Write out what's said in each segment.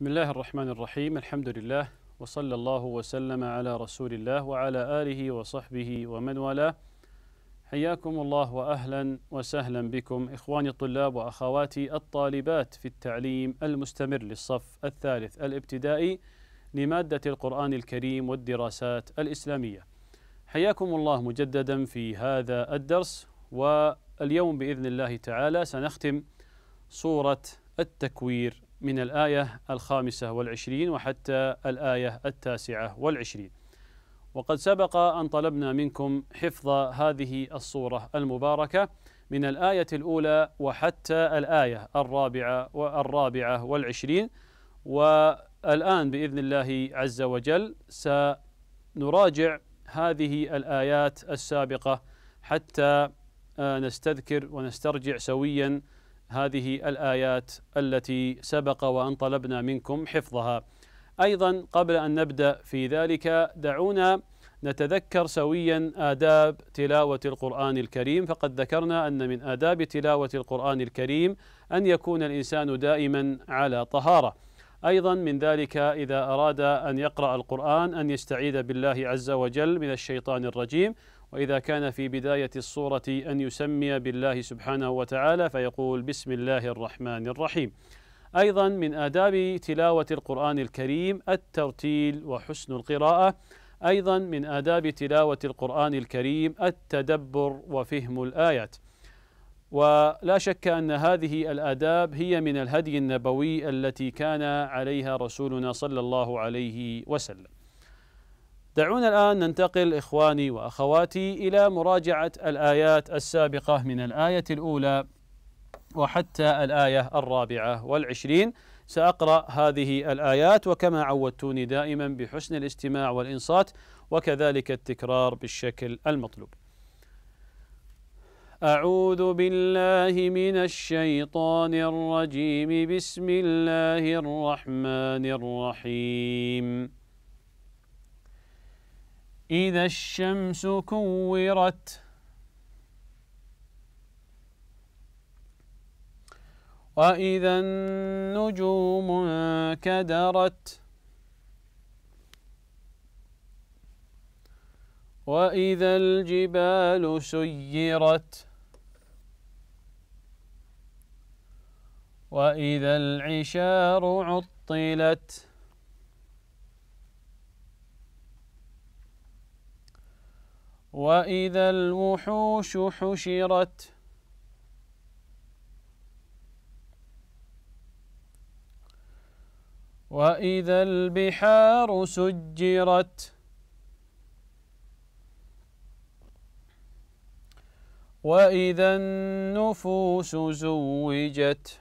بسم الله الرحمن الرحيم الحمد لله وصلى الله وسلم على رسول الله وعلى آله وصحبه ومن والاه حياكم الله وأهلا وسهلا بكم إخواني الطلاب وأخواتي الطالبات في التعليم المستمر للصف الثالث الابتدائي لمادة القرآن الكريم والدراسات الإسلامية حياكم الله مجددا في هذا الدرس واليوم بإذن الله تعالى سنختم صورة التكوير من الآية الخامسة والعشرين وحتى الآية التاسعة والعشرين وقد سبق أن طلبنا منكم حفظ هذه الصورة المباركة من الآية الأولى وحتى الآية الرابعة والرابعة والعشرين والآن بإذن الله عز وجل سنراجع هذه الآيات السابقة حتى آه، نستذكر ونسترجع سويا هذه الآيات التي سبق وأن طلبنا منكم حفظها أيضا قبل أن نبدأ في ذلك دعونا نتذكر سويا آداب تلاوة القرآن الكريم فقد ذكرنا أن من آداب تلاوة القرآن الكريم أن يكون الإنسان دائما على طهارة أيضا من ذلك إذا أراد أن يقرأ القرآن أن يستعيذ بالله عز وجل من الشيطان الرجيم وإذا كان في بداية الصورة أن يسمي بالله سبحانه وتعالى فيقول بسم الله الرحمن الرحيم أيضا من آداب تلاوة القرآن الكريم الترتيل وحسن القراءة أيضا من آداب تلاوة القرآن الكريم التدبر وفهم الآيات ولا شك أن هذه الآداب هي من الهدي النبوي التي كان عليها رسولنا صلى الله عليه وسلم دعونا الآن ننتقل إخواني وأخواتي إلى مراجعة الآيات السابقة من الآية الأولى وحتى الآية الرابعة والعشرين سأقرأ هذه الآيات وكما عودتوني دائما بحسن الاستماع والإنصات وكذلك التكرار بالشكل المطلوب. أعوذ بالله من الشيطان الرجيم بسم الله الرحمن الرحيم. إذا الشمس كورت وإذا النجوم انكدرت وإذا الجبال سيرت وإذا العشار عطلت وإذا الوحوش حشرت وإذا البحار سجرت وإذا النفوس زوجت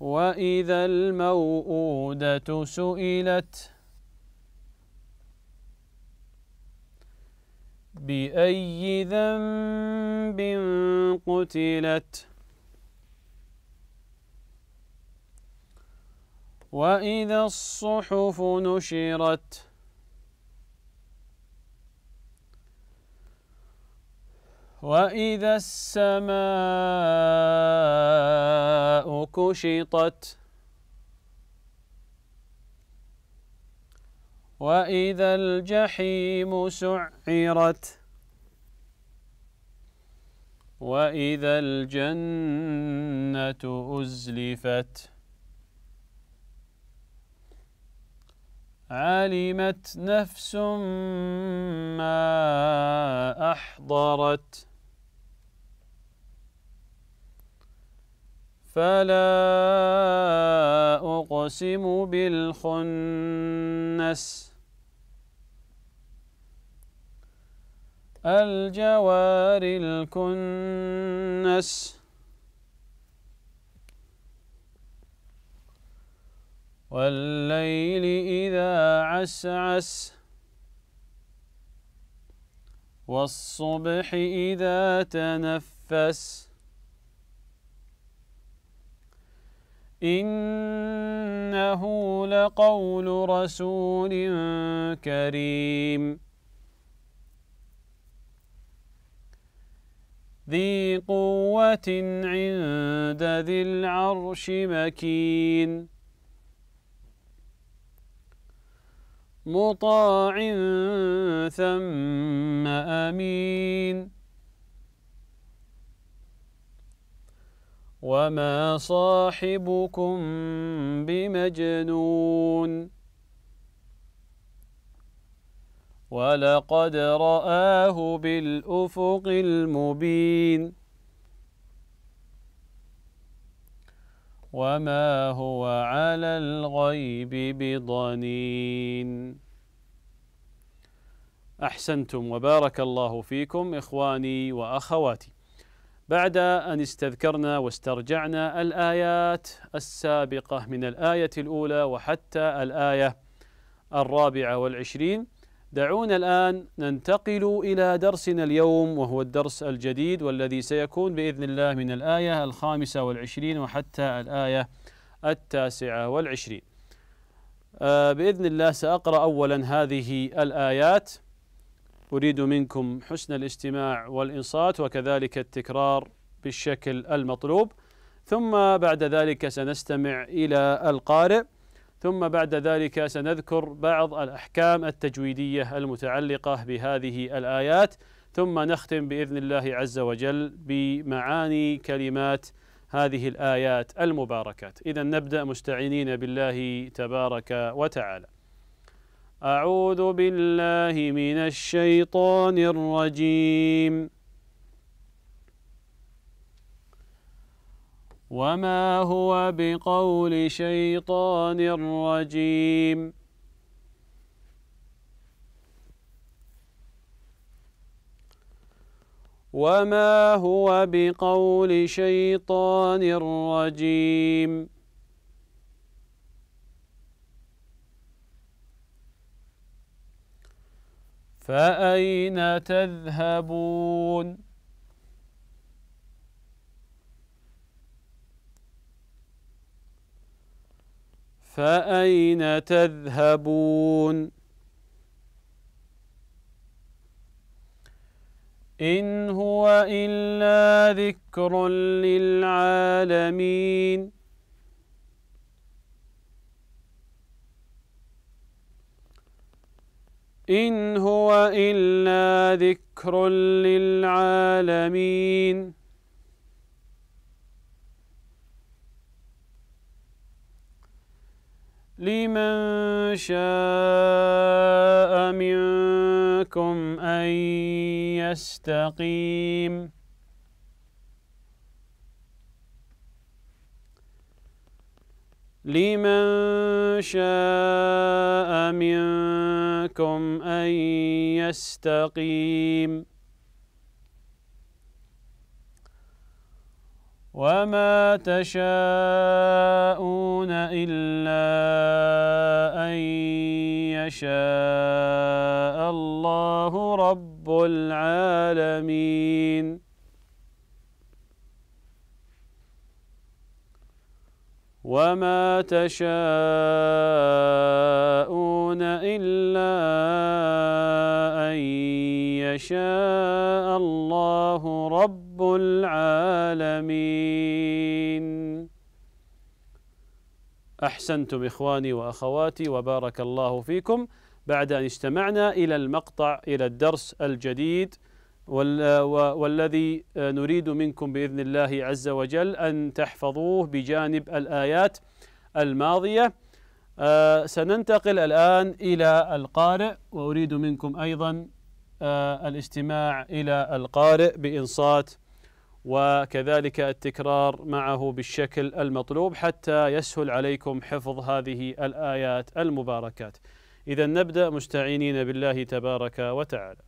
وإذا الموءودة سئلت بأي ذنب قتلت وإذا الصحف نشرت وإذا السماء كشطت وإذا الجحيم سعرت وإذا الجنة أزلفت علمت نفس ما أحضرت فلا أقسم بالخنس الجوار الكنس والليل إذا عسعس والصبح إذا تنفس إنه لقول رسول كريم ذي قوة عند ذي العرش مكين مطاع ثم أمين وما صاحبكم بمجنون ولقد رآه بالأفق المبين وما هو على الغيب بضنين أحسنتم وبارك الله فيكم إخواني وأخواتي بعد أن استذكرنا واسترجعنا الآيات السابقة من الآية الأولى وحتى الآية الرابعة والعشرين دعونا الآن ننتقل إلى درسنا اليوم وهو الدرس الجديد والذي سيكون بإذن الله من الآية الخامسة والعشرين وحتى الآية التاسعة والعشرين آه، بإذن الله سأقرأ أولا هذه الآيات أريد منكم حسن الاستماع والإنصات وكذلك التكرار بالشكل المطلوب ثم بعد ذلك سنستمع إلى القارئ ثم بعد ذلك سنذكر بعض الاحكام التجويديه المتعلقه بهذه الايات ثم نختم باذن الله عز وجل بمعاني كلمات هذه الايات المباركات اذا نبدا مستعينين بالله تبارك وتعالى اعوذ بالله من الشيطان الرجيم وما هو بقول شيطان رجيم وما هو بقول شيطان رجيم فأين تذهبون؟ فأين تذهبون إن هو إلا ذكر للعالمين إن هو إلا ذكر للعالمين لمن شاء منكم أن يستقيم لمن شاء منكم أن يستقيم وما تشاءون إلا أن يشاء الله رب العالمين وما تشاءون إلا أن يشاء الله رب رب العالمين احسنتم اخواني واخواتي وبارك الله فيكم بعد ان اجتمعنا الى المقطع الى الدرس الجديد والذي نريد منكم باذن الله عز وجل ان تحفظوه بجانب الايات الماضيه آه، سننتقل الان الى القارئ واريد منكم ايضا آه، الاستماع الى القارئ بانصات وكذلك التكرار معه بالشكل المطلوب حتى يسهل عليكم حفظ هذه الآيات المباركات إذا نبدأ مستعينين بالله تبارك وتعالى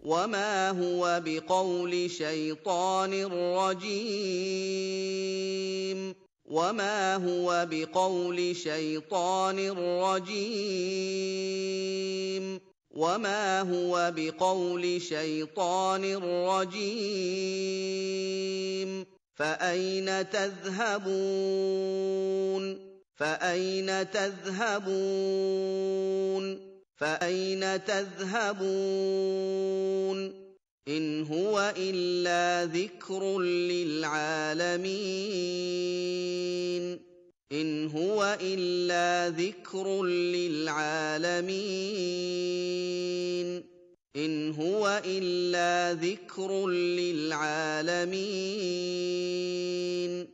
وما هو بقول شيطان رجيم وما هو بقول شيطان رجيم وما هو بقول شيطان رجيم فاين تذهبون فاين تذهبون فاين تذهبون ان هو الا ذكر للعالمين ان هو الا ذكر للعالمين ان هو الا ذكر للعالمين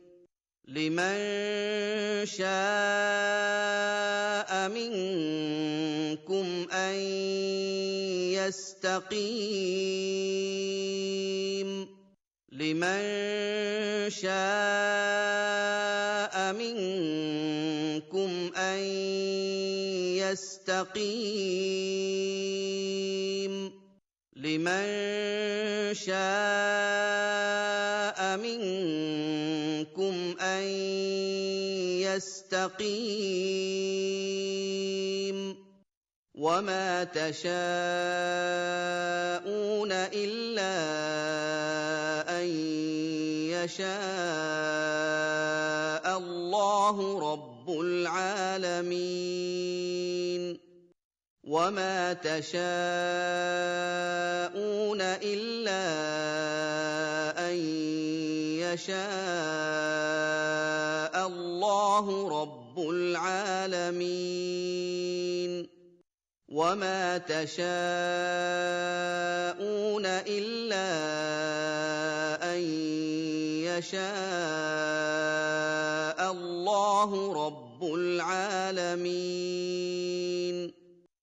لمن شاء منكم ان يستقيم لمن شاء منكم ان يستقيم لمن شاء منكم ان يستقيم وما تشاءون الا يشاء الله رب العالمين وما تشاءون الا ان يشاء الله رب العالمين وما تشاءون الا أن شاء الله رب العالمين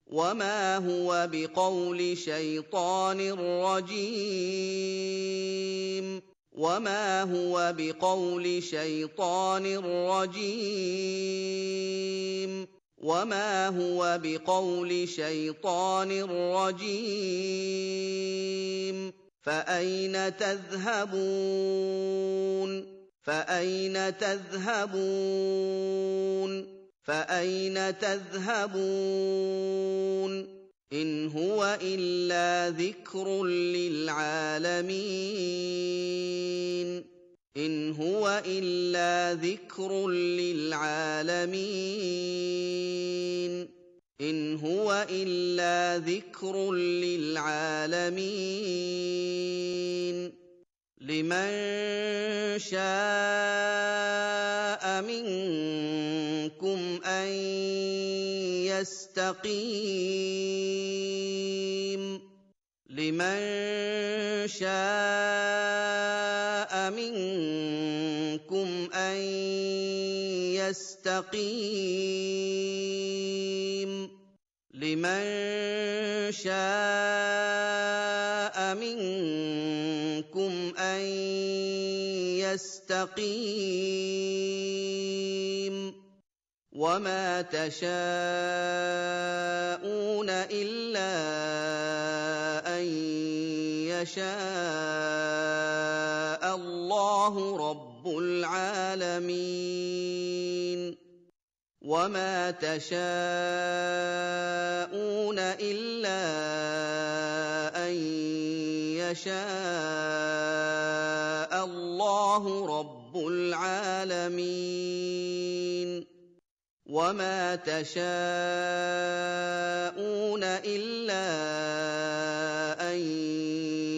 وما هو بقول شيطان رجيم وما هو بقول شيطان رجيم وما هو بقول شيطان رجيم فأين تذهبون فأين تذهبون فأين تذهبون إن هو إلا ذكر للعالمين إن هو إلا ذكر للعالمين إن هو إلا ذكر للعالمين لمن شاء منكم أن يستقيم لمن شاء منكم أن يستقيم لمن شاء منكم ان يستقيم وما تشاءون الا ان يشاء الله رب العالمين وما تشاءون الا ان يشاء الله رب العالمين وما تشاءون الا ان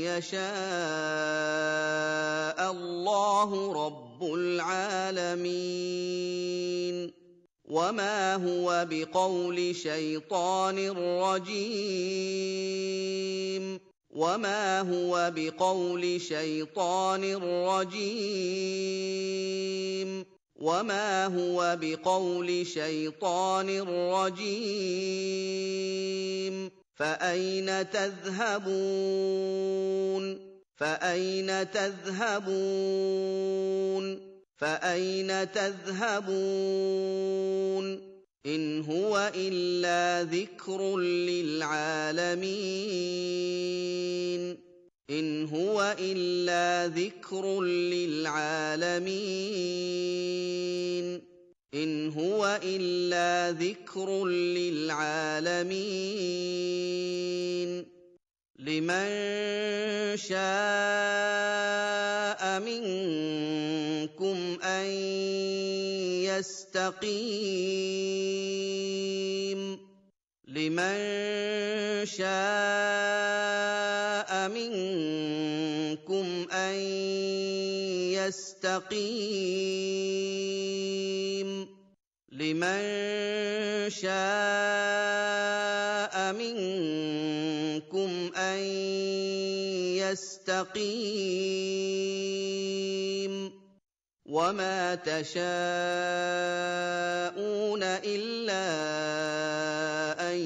يشاء الله رب العالمين وما هو بقول شيطان رجيم وما هو بقول شيطان رجيم وما هو بقول شيطان رجيم فأين تذهبون فأين تذهبون فأين تذهبون إن هو إلا ذكر للعالمين إن هو إلا ذكر للعالمين إن هو إلا ذكر للعالمين لمن شاء منكم أن يستقيم لمن شاء منكم أن يستقيم لمن شاء منكم ان يستقيم وما تشاءون الا ان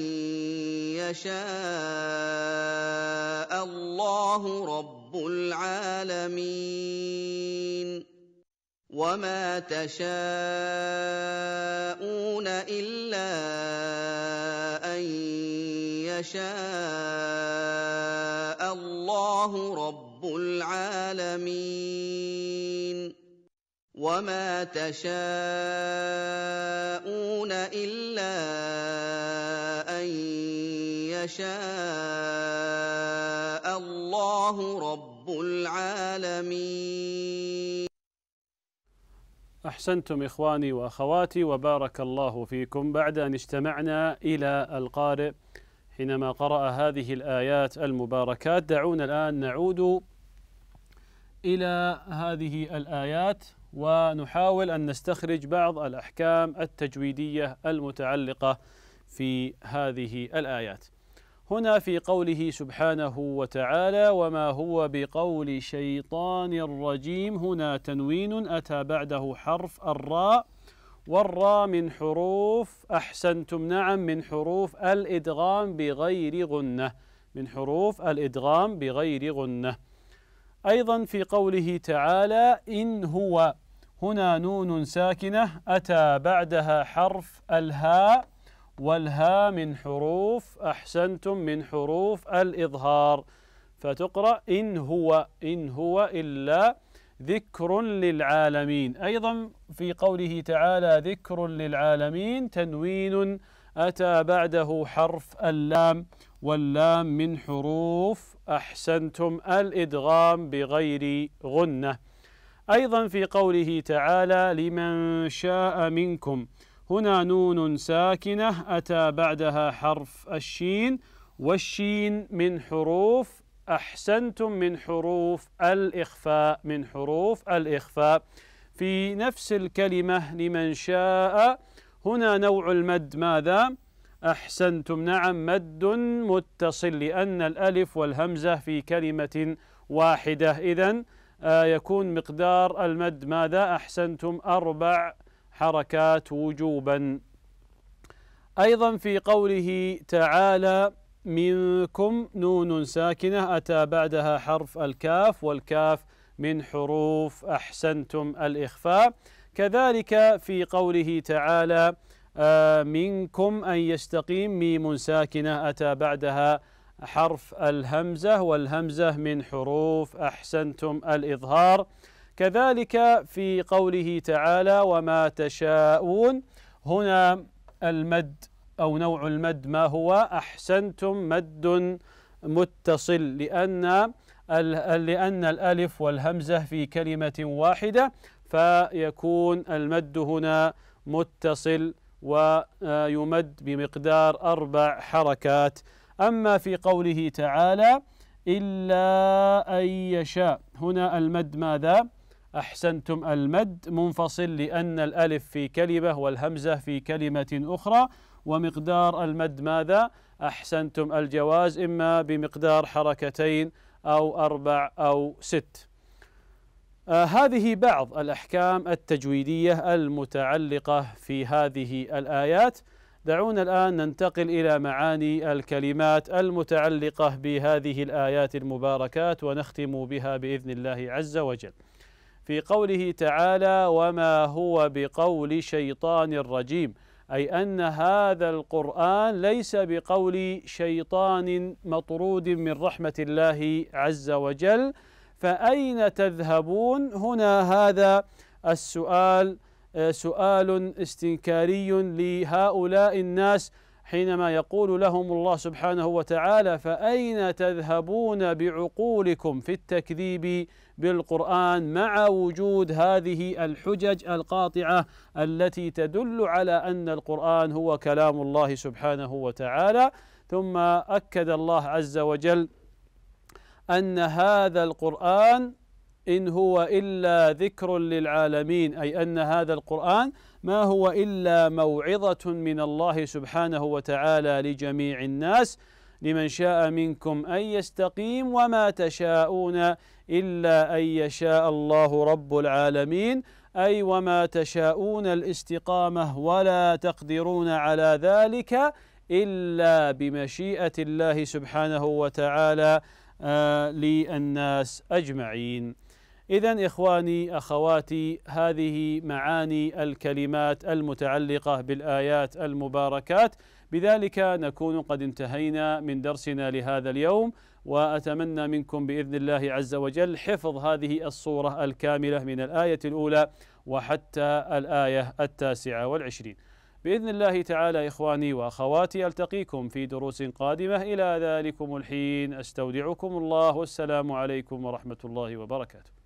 يشاء الله رب العالمين وما تشاءون الا ان يشاء الله رب العالمين وما تشاءون الا ان يشاء الله رب العالمين أحسنتم إخواني وأخواتي وبارك الله فيكم بعد أن اجتمعنا إلى القارئ حينما قرأ هذه الآيات المباركات دعونا الآن نعود إلى هذه الآيات ونحاول أن نستخرج بعض الأحكام التجويدية المتعلقة في هذه الآيات هنا في قوله سبحانه وتعالى وما هو بقول شيطان الرجيم هنا تنوين أتى بعده حرف الراء والراء من حروف أحسنتم نعم من حروف الإدغام بغير غنة من حروف الإدغام بغير غنة أيضا في قوله تعالى إن هو هنا نون ساكنة أتى بعدها حرف الهاء والها من حروف أحسنتم من حروف الإظهار فتقرأ إن هو إن هو إلا ذكر للعالمين أيضا في قوله تعالى ذكر للعالمين تنوين أتى بعده حرف اللام واللام من حروف أحسنتم الإدغام بغير غنة أيضا في قوله تعالى لمن شاء منكم هنا نون ساكنة أتى بعدها حرف الشين والشين من حروف أحسنتم من حروف الإخفاء من حروف الإخفاء في نفس الكلمة لمن شاء هنا نوع المد ماذا؟ أحسنتم نعم مد متصل لأن الألف والهمزة في كلمة واحدة إذا آه، يكون مقدار المد ماذا؟ أحسنتم أربع حركات وجوبا ايضا في قوله تعالى منكم نون ساكنه اتى بعدها حرف الكاف والكاف من حروف احسنتم الاخفاء كذلك في قوله تعالى آه، منكم ان يستقيم ميم ساكنه اتى بعدها حرف الهمزه والهمزه من حروف احسنتم الاظهار كذلك في قوله تعالى وما تشاءون هنا المد أو نوع المد ما هو أحسنتم مد متصل لأن لأن الألف والهمزة في كلمة واحدة فيكون المد هنا متصل ويمد بمقدار أربع حركات أما في قوله تعالى إلا أن يشاء هنا المد ماذا؟ أحسنتم المد منفصل لأن الألف في كلمة والهمزة في كلمة أخرى ومقدار المد ماذا؟ أحسنتم الجواز إما بمقدار حركتين أو أربع أو ست. آه هذه بعض الأحكام التجويدية المتعلقة في هذه الآيات. دعونا الآن ننتقل إلى معاني الكلمات المتعلقة بهذه الآيات المباركات ونختم بها بإذن الله عز وجل. في قوله تعالى وما هو بقول شيطان رجيم اي ان هذا القران ليس بقول شيطان مطرود من رحمه الله عز وجل فاين تذهبون هنا هذا السؤال آه، سؤال استنكاري لهؤلاء الناس حينما يقول لهم الله سبحانه وتعالى فأين تذهبون بعقولكم في التكذيب بالقرآن مع وجود هذه الحجج القاطعة التي تدل على أن القرآن هو كلام الله سبحانه وتعالى ثم أكد الله عز وجل أن هذا القرآن إن هو إلا ذكر للعالمين أي أن هذا القرآن ما هو إلا موعظة من الله سبحانه وتعالى لجميع الناس لمن شاء منكم أن يستقيم وما تشاءون إلا أن يشاء الله رب العالمين أي وما تشاءون الاستقامة ولا تقدرون على ذلك إلا بمشيئة الله سبحانه وتعالى آه، للناس أجمعين إذا إخواني أخواتي هذه معاني الكلمات المتعلقة بالآيات المباركات بذلك نكون قد انتهينا من درسنا لهذا اليوم وأتمنى منكم بإذن الله عز وجل حفظ هذه الصورة الكاملة من الآية الأولى وحتى الآية التاسعة والعشرين بإذن الله تعالى إخواني وأخواتي ألتقيكم في دروس قادمة إلى ذلكم الحين أستودعكم الله والسلام عليكم ورحمة الله وبركاته